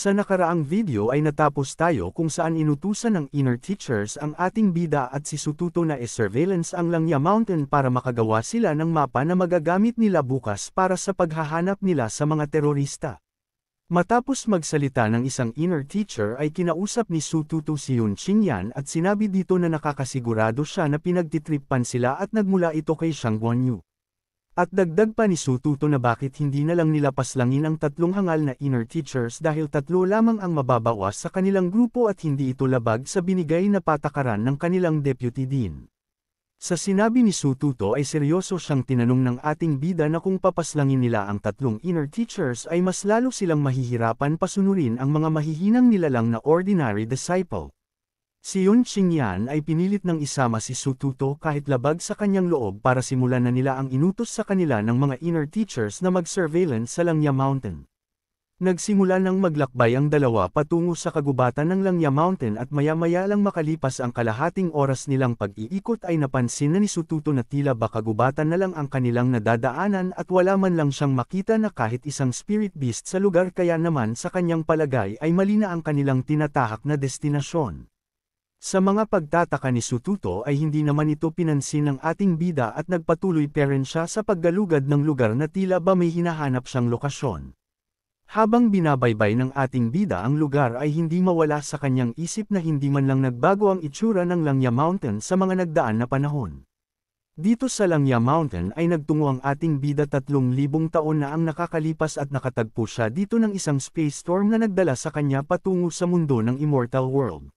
Sa nakaraang video ay natapos tayo kung saan inutusan ng inner teachers ang ating bida at si Sututo na e-surveillance ang Langya Mountain para makagawa sila ng mapa na magagamit nila bukas para sa paghahanap nila sa mga terorista. Matapos magsalita ng isang inner teacher ay kinausap ni Sututo si Yun Qingyan at sinabi dito na nakakasigurado siya na pinagtitrippan sila at nagmula ito kay Shang Guanyu. At dagdag pa ni Sututo na bakit hindi na lang nila paslangin ang tatlong hangal na inner teachers dahil tatlo lamang ang mababawas sa kanilang grupo at hindi ito labag sa binigay na patakaran ng kanilang deputy dean. Sa sinabi ni Sututo ay seryoso siyang tinanong ng ating bida na kung papaslangin nila ang tatlong inner teachers ay mas lalo silang mahihirapan pasunurin ang mga mahihinang nilalang na ordinary disciple. Si Yun Qingyan ay pinilit ng isama si Sututo kahit labag sa kanyang loob para simulan na nila ang inutos sa kanila ng mga inner teachers na mag-surveillance sa Langya Mountain. Nagsimula nang maglakbay ang dalawa patungo sa kagubatan ng Langya Mountain at maya-maya lang makalipas ang kalahating oras nilang pag-iikot ay napansin na ni Sututo na tila ba kagubatan na lang ang kanilang nadadaanan at wala man lang siyang makita na kahit isang spirit beast sa lugar kaya naman sa kanyang palagay ay mali na ang kanilang tinatahak na destinasyon. Sa mga pagtataka ni Sututo ay hindi naman ito pinansin ng ating bida at nagpatuloy pa rin siya sa paggalugad ng lugar na tila ba may hinahanap siyang lokasyon. Habang binabaybay ng ating bida ang lugar ay hindi mawala sa kanyang isip na hindi man lang nagbago ang itsura ng Langya Mountain sa mga nagdaan na panahon. Dito sa Langya Mountain ay nagtungo ang ating bida 3,000 taon na ang nakakalipas at nakatagpo siya dito ng isang space storm na nagdala sa kanya patungo sa mundo ng Immortal World.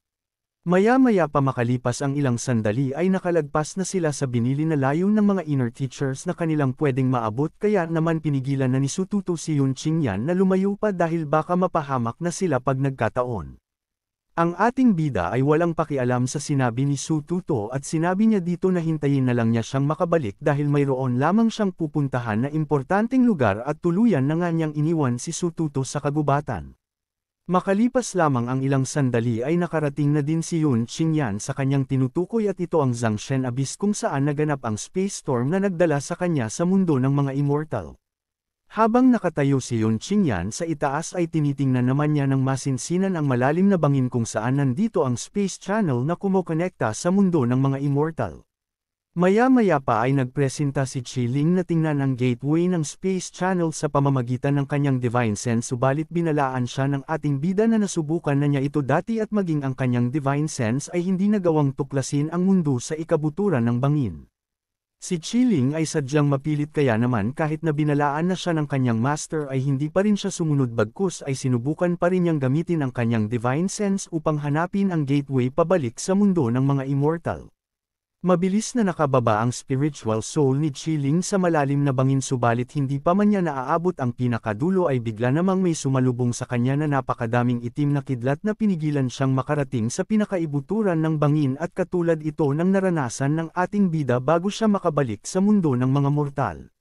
Maya-maya pa makalipas ang ilang sandali ay nakalagpas na sila sa binili na layo ng mga inner teachers na kanilang pwedeng maabot kaya naman pinigilan na ni Sututo si Yun Qingyan na lumayo pa dahil baka mapahamak na sila pag nagkataon. Ang ating bida ay walang pakialam sa sinabi ni Sututo at sinabi niya dito na hintayin na lang niya siyang makabalik dahil mayroon lamang siyang pupuntahan na importanteng lugar at tuluyan na nga niyang iniwan si Sututo sa kagubatan. Makalipas lamang ang ilang sandali ay nakarating na din si Yun Qingyan sa kanyang tinutukoy at ito ang Zangshen Abyss kung saan naganap ang space storm na nagdala sa kanya sa mundo ng mga immortal. Habang nakatayo si Yun Qingyan sa itaas ay tinitingnan naman niya ng masinsinan ang malalim na bangin kung saan nandito ang space channel na kumokonekta sa mundo ng mga immortal. Maya-maya pa ay nagpresenta si Chiling na tingnan ang gateway ng Space Channel sa pamamagitan ng kanyang Divine Sense subalit binalaan siya ng ating bida na nasubukan na niya ito dati at maging ang kanyang Divine Sense ay hindi nagawang tuklasin ang mundo sa ikabuturan ng bangin. Si Chiling ay sadyang mapilit kaya naman kahit na binalaan na siya ng kanyang master ay hindi pa rin siya sumunod bagkus ay sinubukan pa rin niyang gamitin ang kanyang divine sense upang hanapin ang gateway pabalik sa mundo ng mga immortal. Mabilis na nakababa ang spiritual soul ni Chiling sa malalim na bangin subalit hindi pa man niya naaabot ang pinakadulo ay bigla namang may sumalubong sa kanya na napakadaming itim na kidlat na pinigilan siyang makarating sa pinakaibuturan ng bangin at katulad ito ng naranasan ng ating bida bago siya makabalik sa mundo ng mga mortal.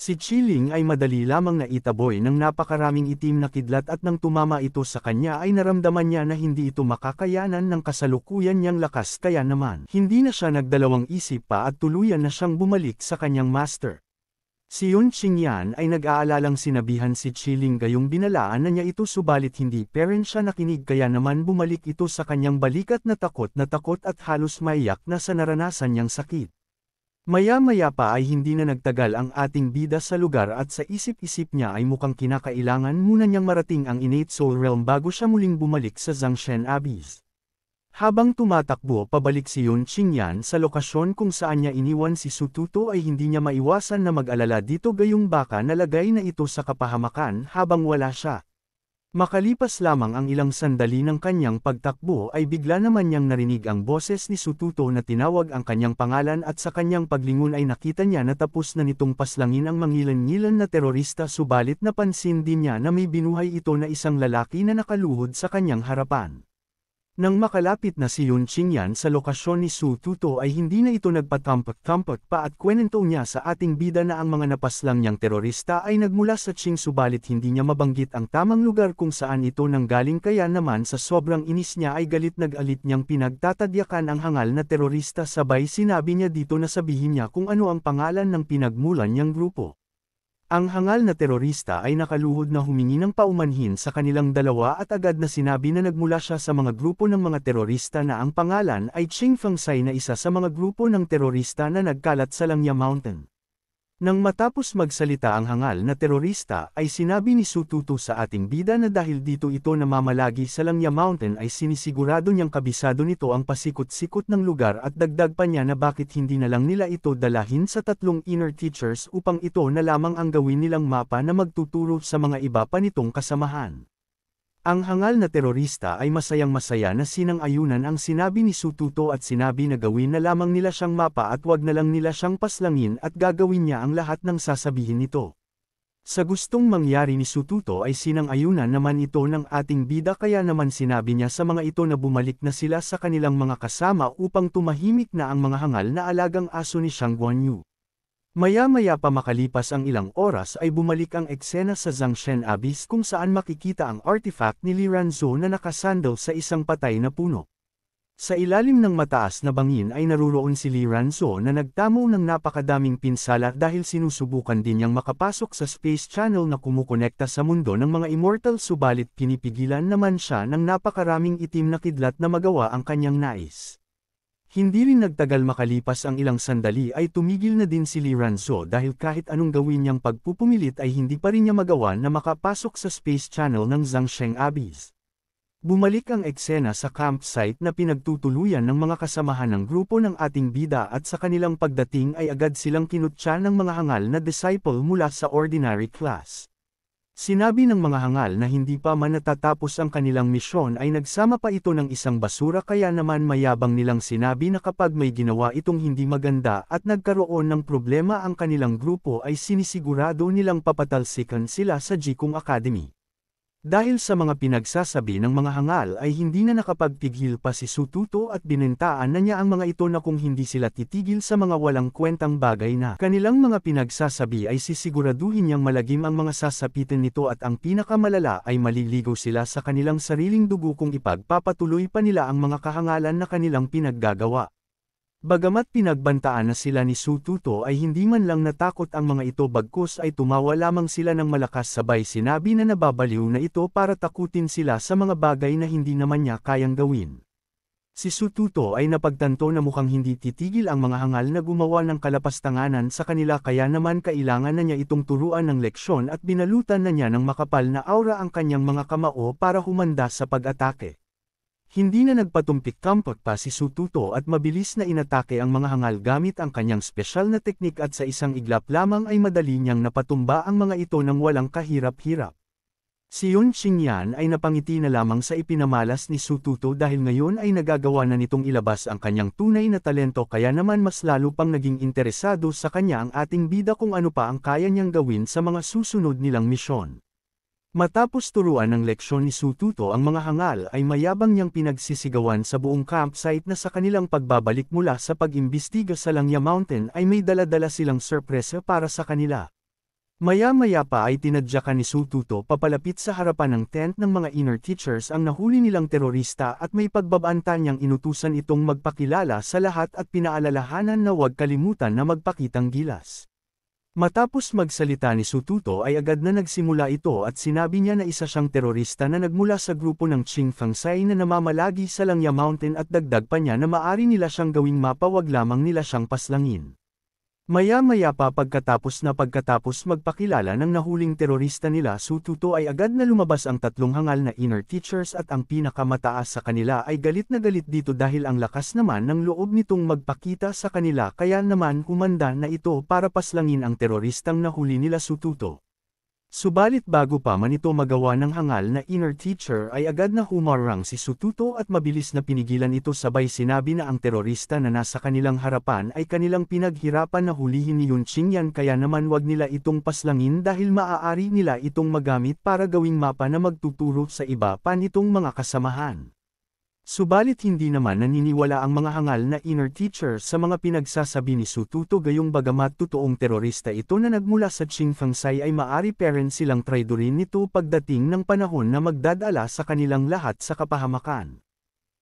Si Chiling ay madali lamang na itaboy ng napakaraming itim na kidlat at nang tumama ito sa kanya ay naramdaman niya na hindi ito makakayanan ng kasalukuyan niyang lakas kaya naman. Hindi na siya nagdalawang isip pa at tuluyan na siyang bumalik sa kanyang master. Si Yun Qingyan ay nag-aalalang sinabihan si Chiling gayong binalaan na niya ito subalit hindi parent siya nakinig kaya naman bumalik ito sa kanyang balikat na takot na takot at halos maiyak na sa naranasan niyang sakit. Maya-maya pa ay hindi na nagtagal ang ating bida sa lugar at sa isip-isip niya ay mukhang kinakailangan muna niyang marating ang innate soul realm bago siya muling bumalik sa Zangshen Abyss. Habang tumatakbo pabalik si Yun Qingyan sa lokasyon kung saan niya iniwan si Sututo ay hindi niya maiwasan na mag-alala dito gayong baka nalagay na ito sa kapahamakan habang wala siya. Makalipas lamang ang ilang sandali ng kanyang pagtakbo ay bigla naman niyang narinig ang boses ni Sututo na tinawag ang kanyang pangalan at sa kanyang paglingon ay nakita niya na tapos na nitong paslangin ang mangilan-ngilan na terorista subalit napansin din niya na may binuhay ito na isang lalaki na nakaluhod sa kanyang harapan. Nang makalapit na si Yun Qingyan sa lokasyon ni Su Tuto ay hindi na ito nagpatampak-tampak pa at kwenento niya sa ating bida na ang mga napaslang niyang terorista ay nagmula sa Qing subalit hindi niya mabanggit ang tamang lugar kung saan ito nanggaling kaya naman sa sobrang inis niya ay galit nag-alit niyang pinagtatadyakan ang hangal na terorista sabay sinabi niya dito na sabihin niya kung ano ang pangalan ng pinagmulan niyang grupo. Ang hangal na terorista ay nakaluhod na humingi ng paumanhin sa kanilang dalawa at agad na sinabi na nagmula siya sa mga grupo ng mga terorista na ang pangalan ay Ching Fengsai na isa sa mga grupo ng terorista na nagkalat sa Langya Mountain. Nang matapos magsalita ang hangal na terorista ay sinabi ni Sututu sa ating bida na dahil dito ito namamalagi sa Langya Mountain ay sinisigurado niyang kabisado nito ang pasikot-sikot ng lugar at dagdag pa niya na bakit hindi na lang nila ito dalahin sa tatlong inner teachers upang ito na lamang ang gawin nilang mapa na magtuturo sa mga iba pa nitong kasamahan. Ang hangal na terorista ay masayang-masaya na sinang-ayunan ang sinabi ni Sututo at sinabi na gawin na lamang nila siyang mapa at wag na lang nila siyang paslangin at gagawin niya ang lahat ng sasabihin nito. Sa gustong mangyari ni Sututo ay sinang-ayunan naman ito ng ating bida kaya naman sinabi niya sa mga ito na bumalik na sila sa kanilang mga kasama upang tumahimik na ang mga hangal na alagang aso ni Shang Guan Yu. Maya-maya pa makalipas ang ilang oras ay bumalik ang eksena sa Zangshen Abyss kung saan makikita ang artifact ni Li Ranzo na nakasandal sa isang patay na puno. Sa ilalim ng mataas na bangin ay naruroon si Li Ranzo na nagtamo ng napakadaming pinsala dahil sinusubukan din niyang makapasok sa space channel na kumukonekta sa mundo ng mga immortal subalit pinipigilan naman siya ng napakaraming itim na kidlat na magawa ang kanyang nais. Hindi rin nagtagal makalipas ang ilang sandali ay tumigil na din si Lee Ranso dahil kahit anong gawin niyang pagpupumilit ay hindi pa rin niya magawa na makapasok sa space channel ng Zhangsheng Abyss. Bumalik ang eksena sa campsite na pinagtutuluyan ng mga kasamahan ng grupo ng ating bida at sa kanilang pagdating ay agad silang kinutsa ng mga hangal na disciple mula sa ordinary class. Sinabi ng mga hangal na hindi pa man natatapos ang kanilang misyon ay nagsama pa ito ng isang basura kaya naman mayabang nilang sinabi na kapag may ginawa itong hindi maganda at nagkaroon ng problema ang kanilang grupo ay sinisigurado nilang papatalsikan sila sa Jikung Academy. Dahil sa mga pinagsasabi ng mga hangal ay hindi na nakapagpigil pa si Sututo at binentaan na niya ang mga ito na kung hindi sila titigil sa mga walang kwentang bagay na kanilang mga pinagsasabi ay sisiguraduhin niyang malagim ang mga sasapitin nito at ang pinakamalala ay maliligo sila sa kanilang sariling dugo kung ipagpapatuloy pa nila ang mga kahangalan na kanilang pinaggagawa. Bagamat pinagbantaan na sila ni Sututo ay hindi man lang natakot ang mga ito bagkus ay tumawa lamang sila ng malakas sabay sinabi na nababaliw na ito para takutin sila sa mga bagay na hindi naman niya kayang gawin. Si Sututo ay napagtanto na mukhang hindi titigil ang mga hangal na gumawa ng kalapastanganan sa kanila kaya naman kailangan na niya itong turuan ng leksyon at binalutan na niya ng makapal na aura ang kanyang mga kamao para humanda sa pag-atake. Hindi na nagpatumpik kampot pa si Sututo at mabilis na inatake ang mga hangal gamit ang kanyang spesyal na teknik at sa isang iglap lamang ay madali niyang napatumba ang mga ito ng walang kahirap-hirap. Si Yun Qingyan ay napangiti na lamang sa ipinamalas ni Sututo dahil ngayon ay nagagawa na nitong ilabas ang kanyang tunay na talento kaya naman mas lalo pang naging interesado sa kanya ang ating bida kung ano pa ang kaya niyang gawin sa mga susunod nilang misyon. Matapos turuan ng leksyon ni Sututo ang mga hangal ay mayabang niyang pinagsisigawan sa buong campsite na sa kanilang pagbabalik mula sa pag-imbestiga sa Langya Mountain ay may daladala silang sorpresa para sa kanila. Maya-maya pa ay tinadyakan ni Sututo papalapit sa harapan ng tent ng mga inner teachers ang nahuli nilang terorista at may pagbabanta niyang inutusan itong magpakilala sa lahat at pinaalalahanan na huwag kalimutan na magpakitang gilas. Matapos magsalita ni Sututo ay agad na nagsimula ito at sinabi niya na isa siyang terorista na nagmula sa grupo ng Ching Fangsai na namamalagi sa Langya Mountain at dagdag pa niya na maari nila siyang gawing mapa wag lamang nila siyang paslangin. Maya-maya pa pagkatapos na pagkatapos magpakilala ng nahuling terorista nila Sututo ay agad na lumabas ang tatlong hangal na inner teachers at ang pinakamataas sa kanila ay galit na galit dito dahil ang lakas naman ng loob nitong magpakita sa kanila kaya naman humanda na ito para paslangin ang teroristang nahuli nila Sututo. Subalit bago pa man ito magawa ng hangal na inner teacher ay agad na humarang si Sututo at mabilis na pinigilan ito sabay sinabi na ang terorista na nasa kanilang harapan ay kanilang pinaghirapan na hulihin ni Yun Qingyan kaya naman wag nila itong paslangin dahil maaari nila itong magamit para gawing mapa na magtuturo sa iba pa nitong mga kasamahan. Subalit hindi naman naniniwala ang mga hangal na inner teacher sa mga pinagsasabi ni Sututo gayong bagamat totoong terorista ito na nagmula sa Ching Fangsai ay maari parent silang traidorin nito pagdating ng panahon na magdadala sa kanilang lahat sa kapahamakan.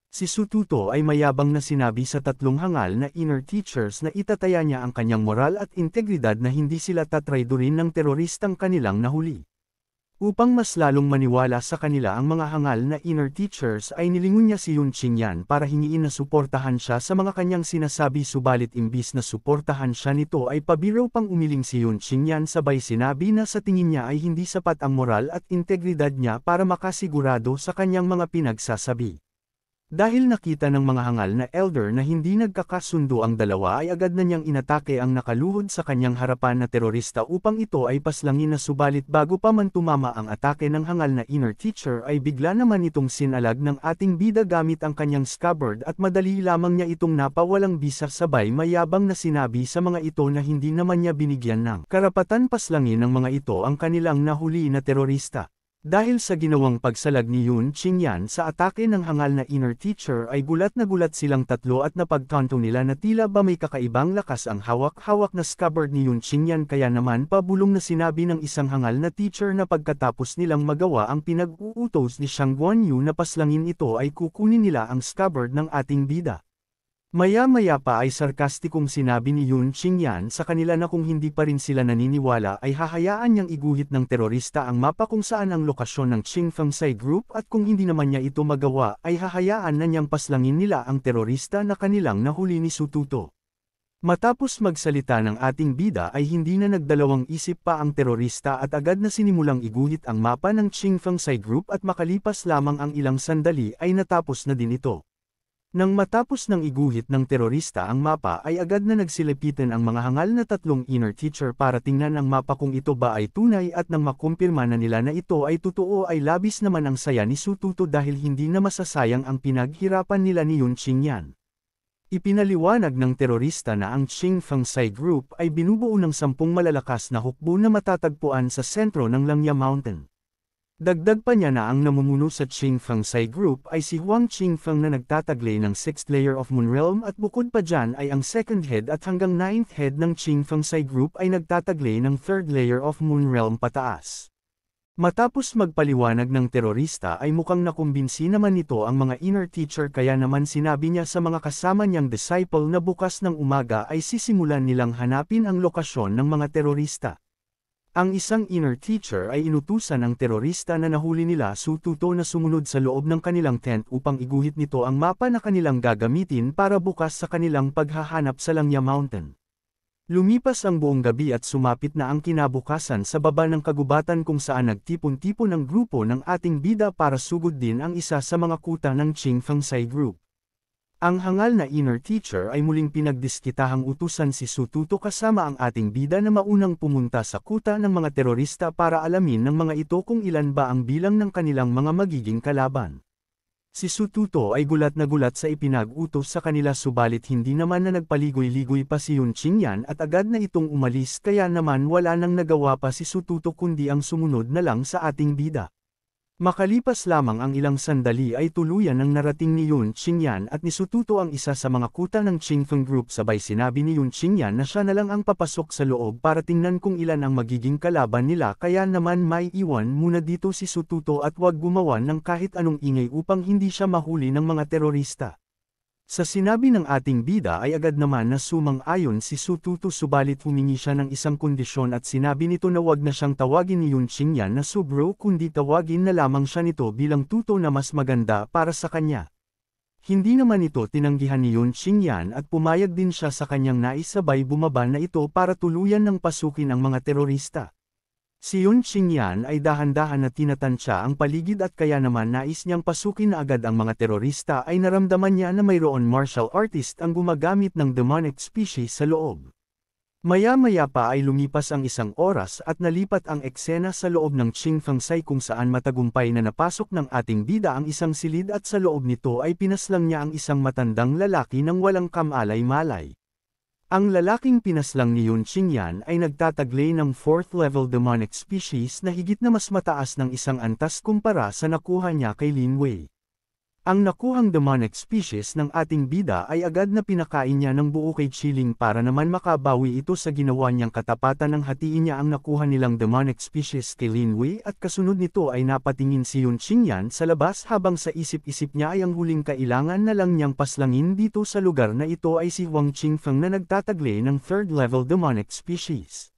Si Sututo ay mayabang na sinabi sa tatlong hangal na inner teachers na itataya niya ang kanyang moral at integridad na hindi sila tatraidorin ng teroristang kanilang nahuli. Upang mas lalong maniwala sa kanila ang mga hangal na inner teachers ay nilingon niya si Yun Qingyan para hingiin na suportahan siya sa mga kanyang sinasabi subalit imbis na suportahan siya nito ay pabiro pang umiling si Yun Qingyan sabay sinabi na sa tingin niya ay hindi sapat ang moral at integridad niya para makasigurado sa kanyang mga pinagsasabi. Dahil nakita ng mga hangal na elder na hindi nagkakasundo ang dalawa ay agad na niyang inatake ang nakaluhod sa kanyang harapan na terorista upang ito ay paslangin na subalit bago pa man tumama ang atake ng hangal na inner teacher ay bigla naman itong sinalag ng ating bida gamit ang kanyang scabbard at madali lamang niya itong napawalang bisa sabay mayabang na sinabi sa mga ito na hindi naman niya binigyan ng karapatan paslangin ng mga ito ang kanilang nahuli na terorista. Dahil sa ginawang pagsalag ni Yun Qingyan sa atake ng hangal na inner teacher ay gulat na gulat silang tatlo at napagtanto nila na tila ba may kakaibang lakas ang hawak-hawak na scabbard ni Yun Qingyan kaya naman pabulong na sinabi ng isang hangal na teacher na pagkatapos nilang magawa ang pinag-uutos ni Shang Yu na paslangin ito ay kukunin nila ang scabbard ng ating bida. Maya-maya pa ay sarkastikong sinabi ni Yun Qingyan sa kanila na kung hindi pa rin sila naniniwala ay hahayaan niyang iguhit ng terorista ang mapa kung saan ang lokasyon ng Qing Fengsai Group at kung hindi naman niya ito magawa ay hahayaan na niyang paslangin nila ang terorista na kanilang nahuli ni Sututo. Matapos magsalita ng ating bida ay hindi na nagdalawang isip pa ang terorista at agad na sinimulang iguhit ang mapa ng Qing Fengsai Group at makalipas lamang ang ilang sandali ay natapos na din ito. Nang matapos ng iguhit ng terorista ang mapa ay agad na nagsilapitan ang mga hangal na tatlong inner teacher para tingnan ang mapa kung ito ba ay tunay at nang makumpirma na nila na ito ay totoo ay labis naman ang saya ni Sututo dahil hindi na masasayang ang pinaghirapan nila ni Yun Qingyan. Ipinaliwanag ng terorista na ang Qing Sai Group ay binubuo ng sampung malalakas na hukbo na matatagpuan sa sentro ng Langya Mountain. Dagdag pa niya na ang namumuno sa Qingfeng Sai Group ay si Huang Qingfeng na nagtataglay ng 6th layer of Moon Realm at bukod pa dyan ay ang 2nd head at hanggang 9th head ng Qingfeng Sai Group ay nagtataglay ng 3rd layer of Moon Realm pataas. Matapos magpaliwanag ng terorista ay mukhang nakumbinsi naman nito ang mga inner teacher kaya naman sinabi niya sa mga kasama niyang disciple na bukas ng umaga ay sisimulan nilang hanapin ang lokasyon ng mga terorista. Ang isang inner teacher ay inutusan ng terorista na nahuli nila sututo na sumunod sa loob ng kanilang tent upang iguhit nito ang mapa na kanilang gagamitin para bukas sa kanilang paghahanap sa Langya Mountain. Lumipas ang buong gabi at sumapit na ang kinabukasan sa baba ng kagubatan kung saan nagtipon-tipon ng grupo ng ating bida para sugod din ang isa sa mga kuta ng Ching Sai Group. Ang hangal na inner teacher ay muling pinagdiskitahang utusan si Sututo kasama ang ating bida na maunang pumunta sa kuta ng mga terorista para alamin ng mga ito kung ilan ba ang bilang ng kanilang mga magiging kalaban. Si Sututo ay gulat na gulat sa ipinag-utos sa kanila subalit hindi naman na nagpaligoy-ligoy pa si Yun Qingyan at agad na itong umalis kaya naman wala nang nagawa pa si Sututo kundi ang sumunod na lang sa ating bida. Makalipas lamang ang ilang sandali ay tuluyan ang narating ni Yun Qingyan at nisututo ang isa sa mga kuta ng Qingfeng Group sabay sinabi ni Yun Qingyan na siya na lang ang papasok sa loob para tingnan kung ilan ang magiging kalaban nila kaya naman may iwan muna dito si Sututo at huwag gumawa ng kahit anong ingay upang hindi siya mahuli ng mga terorista. Sa sinabi ng ating bida ay agad naman na sumang-ayon si Sututo subalit humingi siya ng isang kondisyon at sinabi nito na wag na siyang tawagin ni Yun Qingyan na subro kundi tawagin na lamang siya nito bilang tuto na mas maganda para sa kanya. Hindi naman ito tinanggihan ni Yun Qingyan at pumayag din siya sa kanyang naisabay bumaba na ito para tuluyan ng pasukin ang mga terorista. Si Yun Qingyan ay dahan-dahan na tinatansya ang paligid at kaya naman nais niyang pasukin na agad ang mga terorista ay naramdaman niya na mayroon martial artist ang gumagamit ng demonic species sa loob. Maya-maya pa ay lumipas ang isang oras at nalipat ang eksena sa loob ng Sai kung saan matagumpay na napasok ng ating bida ang isang silid at sa loob nito ay pinaslang niya ang isang matandang lalaki ng walang kamalay-malay. Ang lalaking pinaslang ni Yun Qingyan ay nagtataglay ng 4th level demonic species na higit na mas mataas ng isang antas kumpara sa nakuha niya kay Lin Wei. Ang nakuhang demonic species ng ating bida ay agad na pinakain niya ng buo kay Chiling para naman makabawi ito sa ginawa niyang katapatan ng hatiin niya ang nakuha nilang demonic species kay Lin Wei at kasunod nito ay napatingin si Yun Qingyan sa labas habang sa isip-isip niya ay ang huling kailangan na lang niyang paslangin dito sa lugar na ito ay si Huang Qingfeng na nagtataglay ng third level demonic species.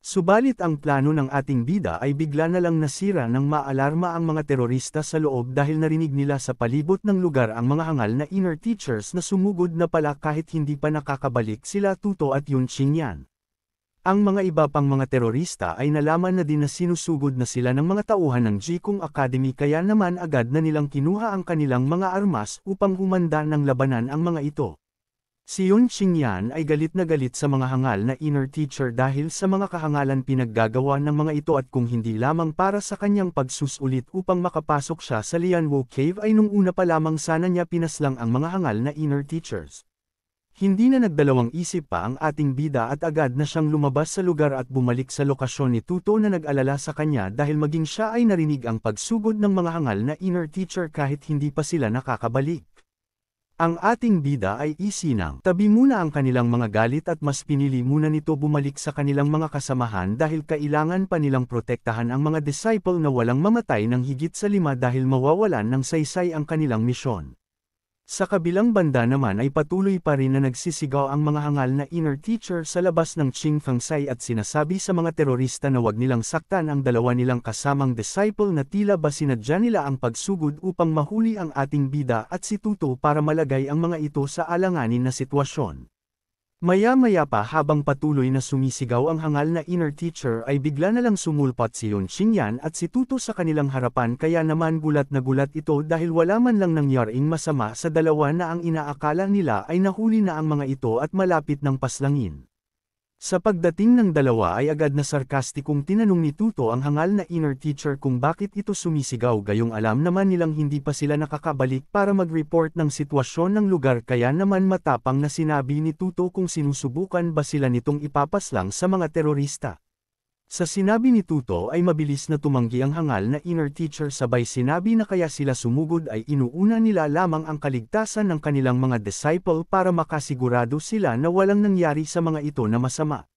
Subalit ang plano ng ating bida ay bigla na lang nasira nang maalarma ang mga terorista sa loob dahil narinig nila sa palibot ng lugar ang mga hangal na inner teachers na sumugod na pala kahit hindi pa nakakabalik sila Tuto at Yun Qingyan. Ang mga iba pang mga terorista ay nalaman na din na sinusugod na sila ng mga tauhan ng Jikung Academy kaya naman agad na nilang kinuha ang kanilang mga armas upang humanda ng labanan ang mga ito. Si Yun Qingyan ay galit na galit sa mga hangal na inner teacher dahil sa mga kahangalan pinaggagawa ng mga ito at kung hindi lamang para sa kanyang pagsusulit upang makapasok siya sa Lianwo Cave ay nung una pa lamang sana niya pinaslang ang mga hangal na inner teachers. Hindi na nagdalawang isip pa ang ating bida at agad na siyang lumabas sa lugar at bumalik sa lokasyon ni Tuto na nag-alala sa kanya dahil maging siya ay narinig ang pagsugod ng mga hangal na inner teacher kahit hindi pa sila nakakabalik. Ang ating bida ay isinang. Tabi muna ang kanilang mga galit at mas pinili muna nito bumalik sa kanilang mga kasamahan dahil kailangan pa nilang protektahan ang mga disciple na walang mamatay ng higit sa lima dahil mawawalan ng saysay ang kanilang misyon. Sa kabilang banda naman ay patuloy pa rin na nagsisigaw ang mga hangal na inner teacher sa labas ng Ching Fangsai at sinasabi sa mga terorista na wag nilang saktan ang dalawa nilang kasamang disciple na tila ba sinadya nila ang pagsugod upang mahuli ang ating bida at si Tuto para malagay ang mga ito sa alanganin na sitwasyon. Maya-maya pa habang patuloy na sumisigaw ang hangal na inner teacher ay bigla na lang sumulpot si Yun Xingyan at si Tuto sa kanilang harapan kaya naman gulat na gulat ito dahil wala man lang nangyaring masama sa dalawa na ang inaakala nila ay nahuli na ang mga ito at malapit ng paslangin. Sa pagdating ng dalawa ay agad na sarkastikong tinanong ni Tuto ang hangal na inner teacher kung bakit ito sumisigaw gayong alam naman nilang hindi pa sila nakakabalik para mag-report ng sitwasyon ng lugar kaya naman matapang na sinabi ni Tuto kung sinusubukan ba sila nitong ipapaslang sa mga terorista. Sa sinabi ni Tuto ay mabilis na tumanggi ang hangal na inner teacher sabay sinabi na kaya sila sumugod ay inuuna nila lamang ang kaligtasan ng kanilang mga disciple para makasigurado sila na walang nangyari sa mga ito na masama.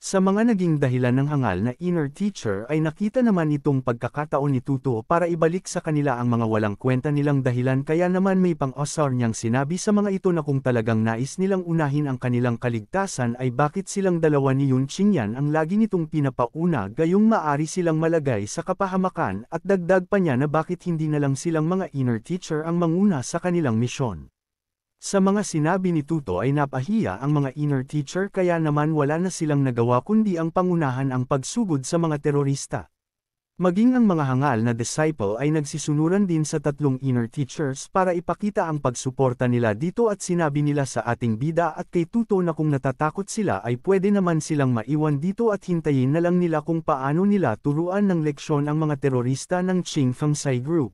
Sa mga naging dahilan ng hangal na inner teacher ay nakita naman itong pagkakataon ni Tuto para ibalik sa kanila ang mga walang kwenta nilang dahilan kaya naman may pang-osar niyang sinabi sa mga ito na kung talagang nais nilang unahin ang kanilang kaligtasan ay bakit silang dalawa ni Yun Qingyan ang lagi nitong pinapauna gayong maari silang malagay sa kapahamakan at dagdag pa niya na bakit hindi na lang silang mga inner teacher ang manguna sa kanilang misyon. Sa mga sinabi ni Tuto ay napahiya ang mga inner teacher kaya naman wala na silang nagawa kundi ang pangunahan ang pagsugod sa mga terorista. Maging ang mga hangal na disciple ay nagsisunuran din sa tatlong inner teachers para ipakita ang pagsuporta nila dito at sinabi nila sa ating bida at kay Tuto na kung natatakot sila ay pwede naman silang maiwan dito at hintayin na lang nila kung paano nila turuan ng leksyon ang mga terorista ng Ching Fangsai Group.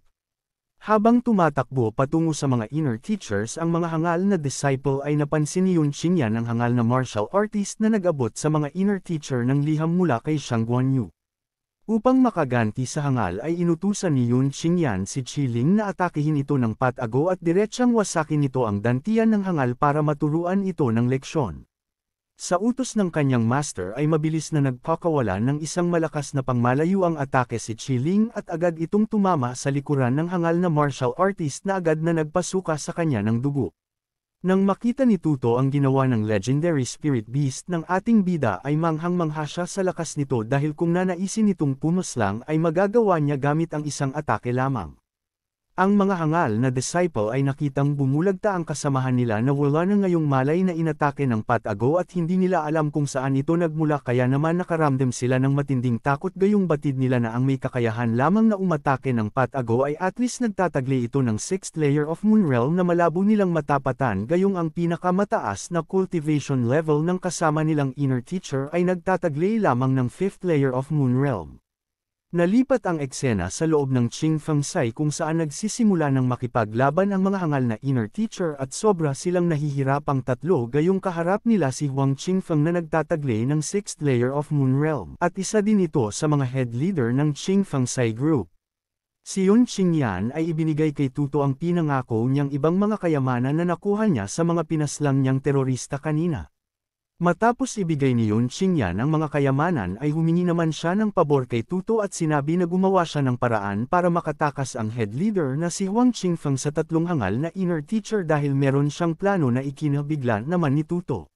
Habang tumatakbo patungo sa mga inner teachers ang mga hangal na disciple ay napansin ni Yun Qinya ng hangal na martial artist na nag-abot sa mga inner teacher ng liham mula kay Shang Guanyu. Upang makaganti sa hangal ay inutusan ni Yun Qingyan si Qiling na atakihin ito ng patago at diretsyang wasakin ito ang dantian ng hangal para maturuan ito ng leksyon. Sa utos ng kanyang master ay mabilis na nagpakawala ng isang malakas na pangmalayo ang atake si Chiling at agad itong tumama sa likuran ng hangal na martial artist na agad na nagpasuka sa kanya ng dugo. Nang makita ni Tuto ang ginawa ng legendary spirit beast ng ating bida ay manghang-mangha siya sa lakas nito dahil kung nanaisin nitong pumas lang ay magagawa niya gamit ang isang atake lamang. Ang mga hangal na disciple ay nakitang bumulagta ang kasamahan nila na wala na ngayong malay na inatake ng patago at hindi nila alam kung saan ito nagmula kaya naman nakaramdam sila ng matinding takot gayong batid nila na ang may kakayahan lamang na umatake ng patago ay at least nagtatagli ito ng 6th layer of moon realm na malabo nilang matapatan gayong ang pinakamataas na cultivation level ng kasama nilang inner teacher ay nagtatagli lamang ng 5th layer of moon realm. Nalipat ang eksena sa loob ng Ching Sai kung saan nagsisimula ng makipaglaban ang mga angal na inner teacher at sobra silang nahihirapang tatlo gayong kaharap nila si Huang Qingfeng na nagtataglay ng 6th layer of Moon Realm at isa din ito sa mga head leader ng Ching Sai Group. Si Yun Qingyan ay ibinigay kay Tuto ang pinangako niyang ibang mga kayamanan na nakuha niya sa mga pinaslang niyang terorista kanina. Matapos ibigay ni Yun Qingyan ang mga kayamanan ay humingi naman siya ng pabor kay Tuto at sinabi na gumawa siya ng paraan para makatakas ang head leader na si Huang Qingfeng sa tatlong hangal na inner teacher dahil meron siyang plano na ikinabigla naman ni Tuto.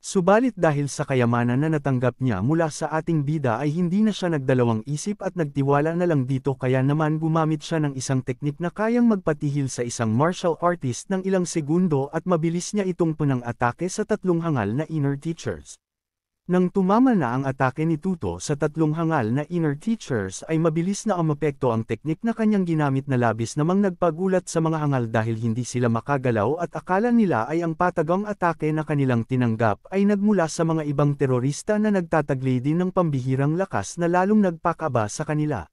Subalit dahil sa kayamanan na natanggap niya mula sa ating bida ay hindi na siya nagdalawang isip at nagtiwala na lang dito kaya naman gumamit siya ng isang teknik na kayang magpatihil sa isang martial artist ng ilang segundo at mabilis niya itong punang atake sa tatlong hangal na inner teachers. Nang tumama na ang atake ni Tuto sa tatlong hangal na inner teachers ay mabilis na umapekto ang teknik na kanyang ginamit na labis namang nagpagulat sa mga hangal dahil hindi sila makagalaw at akala nila ay ang patagang atake na kanilang tinanggap ay nagmula sa mga ibang terorista na nagtataglay din ng pambihirang lakas na lalong nagpakaba sa kanila.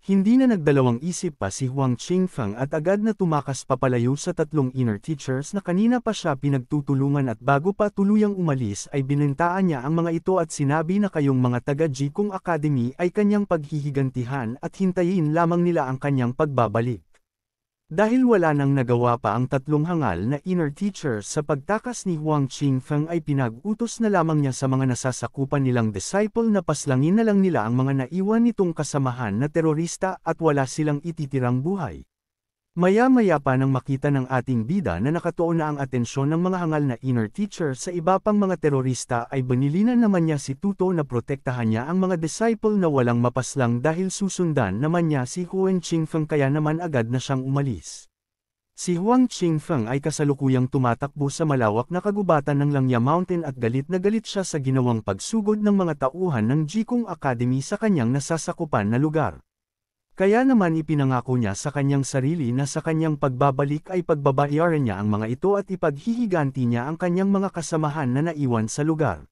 Hindi na nagdalawang isip pa si Huang Qingfang at agad na tumakas papalayo sa tatlong inner teachers na kanina pa siya pinagtutulungan at bago pa tuluyang umalis ay binintaan niya ang mga ito at sinabi na kayong mga taga Jikung Academy ay kanyang paghihigantihan at hintayin lamang nila ang kanyang pagbabalik. Dahil wala nang nagawa pa ang tatlong hangal na inner teacher sa pagtakas ni Huang Qingfeng ay pinag-utos na lamang niya sa mga nasasakupan nilang disciple na paslangin na lang nila ang mga naiwan nitong kasamahan na terorista at wala silang ititirang buhay. Maya-maya pa nang makita ng ating bida na nakatuon na ang atensyon ng mga hangal na inner teacher sa iba pang mga terorista ay banilinan naman niya si Tuto na protektahan niya ang mga disciple na walang mapaslang dahil susundan naman niya si Huan Qingfeng kaya naman agad na siyang umalis. Si Huang Qingfeng ay kasalukuyang tumatakbo sa malawak na kagubatan ng Langya Mountain at galit na galit siya sa ginawang pagsugod ng mga tauhan ng Jikong Academy sa kanyang nasasakupan na lugar. Kaya naman ipinangako niya sa kanyang sarili na sa kanyang pagbabalik ay pagbabayaran niya ang mga ito at ipaghihiganti niya ang kanyang mga kasamahan na naiwan sa lugar.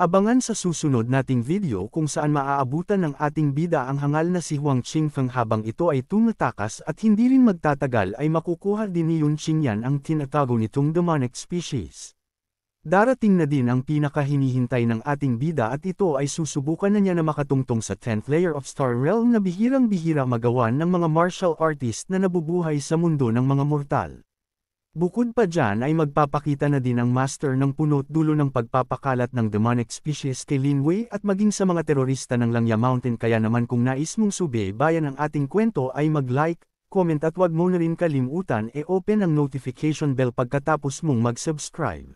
Abangan sa susunod nating video kung saan maaabutan ng ating bida ang hangal na si Huang Qingfeng habang ito ay tumatakas at hindi rin magtatagal ay makukuha din ni Yun Qingyan ang tinatago nitong demonic species. Darating na din ang pinakahinihintay ng ating bida at ito ay susubukan na niya na makatungtong sa 10th layer of Star Realm na bihirang-bihira magawan ng mga martial artist na nabubuhay sa mundo ng mga mortal. Bukod pa dyan ay magpapakita na din ang master ng punot dulo ng pagpapakalat ng demonic species kay Linway at maging sa mga terorista ng Langya Mountain kaya naman kung nais mong bayan ng ating kwento ay mag-like, comment at wag mo na rin kalimutan e-open ang notification bell pagkatapos mong mag-subscribe.